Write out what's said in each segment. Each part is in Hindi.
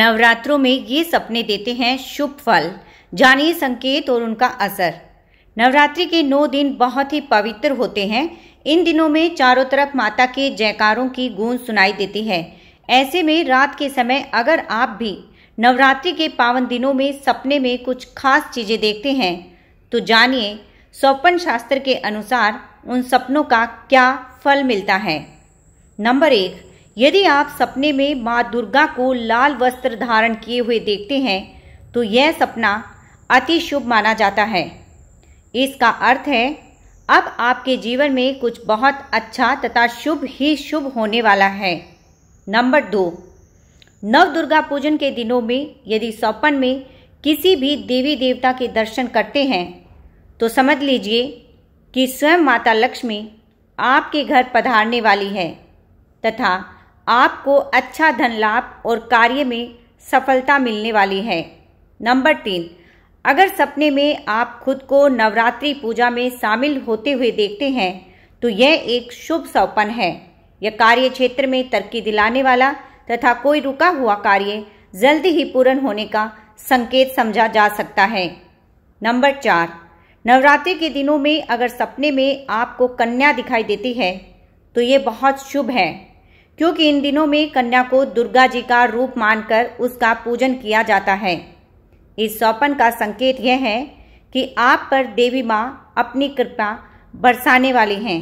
नवरात्रों में ये सपने देते हैं शुभ फल जानिए संकेत और उनका असर नवरात्रि के नौ दिन बहुत ही पवित्र होते हैं इन दिनों में चारों तरफ माता के जयकारों की गूंज सुनाई देती है ऐसे में रात के समय अगर आप भी नवरात्रि के पावन दिनों में सपने में कुछ खास चीज़ें देखते हैं तो जानिए सौपन शास्त्र के अनुसार उन सपनों का क्या फल मिलता है नंबर एक यदि आप सपने में माँ दुर्गा को लाल वस्त्र धारण किए हुए देखते हैं तो यह सपना अति शुभ माना जाता है इसका अर्थ है अब आपके जीवन में कुछ बहुत अच्छा तथा शुभ ही शुभ होने वाला है नंबर दो नव दुर्गा पूजन के दिनों में यदि सौपन में किसी भी देवी देवता के दर्शन करते हैं तो समझ लीजिए कि स्वयं माता लक्ष्मी आपके घर पधारने वाली है तथा आपको अच्छा धन लाभ और कार्य में सफलता मिलने वाली है नंबर तीन अगर सपने में आप खुद को नवरात्रि पूजा में शामिल होते हुए देखते हैं तो यह एक शुभ सौपन है यह कार्य क्षेत्र में तरक्की दिलाने वाला तथा कोई रुका हुआ कार्य जल्द ही पूर्ण होने का संकेत समझा जा सकता है नंबर चार नवरात्रि के दिनों में अगर सपने में आपको कन्या दिखाई देती है तो ये बहुत शुभ है क्योंकि इन दिनों में कन्या को दुर्गा जी का रूप मानकर उसका पूजन किया जाता है इस सौपन का संकेत यह है कि आप पर देवी माँ अपनी कृपा बरसाने वाली हैं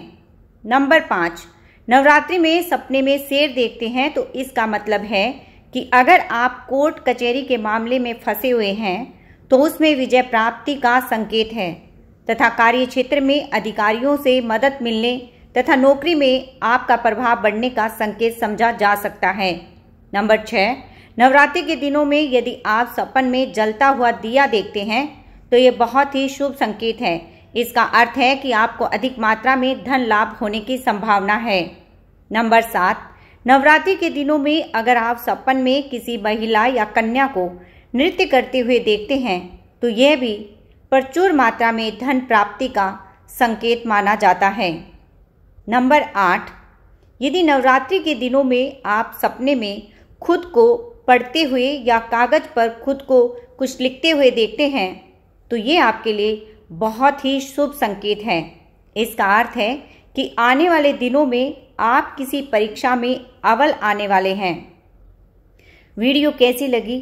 नंबर पाँच नवरात्रि में सपने में शेर देखते हैं तो इसका मतलब है कि अगर आप कोर्ट कचहरी के मामले में फंसे हुए हैं तो उसमें विजय प्राप्ति का संकेत है तथा कार्य क्षेत्र में अधिकारियों से मदद मिलने तथा नौकरी में आपका प्रभाव बढ़ने का संकेत समझा जा सकता है नंबर छः नवरात्रि के दिनों में यदि आप सपन में जलता हुआ दिया देखते हैं तो ये बहुत ही शुभ संकेत है इसका अर्थ है कि आपको अधिक मात्रा में धन लाभ होने की संभावना है नंबर सात नवरात्रि के दिनों में अगर आप सपन में किसी महिला या कन्या को नृत्य करते हुए देखते हैं तो यह भी प्रचुर मात्रा में धन प्राप्ति का संकेत माना जाता है नंबर आठ यदि नवरात्रि के दिनों में आप सपने में खुद को पढ़ते हुए या कागज़ पर खुद को कुछ लिखते हुए देखते हैं तो ये आपके लिए बहुत ही शुभ संकेत है इसका अर्थ है कि आने वाले दिनों में आप किसी परीक्षा में अव्वल आने वाले हैं वीडियो कैसी लगी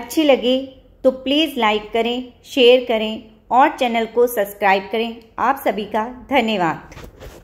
अच्छी लगी तो प्लीज़ लाइक करें शेयर करें और चैनल को सब्सक्राइब करें आप सभी का धन्यवाद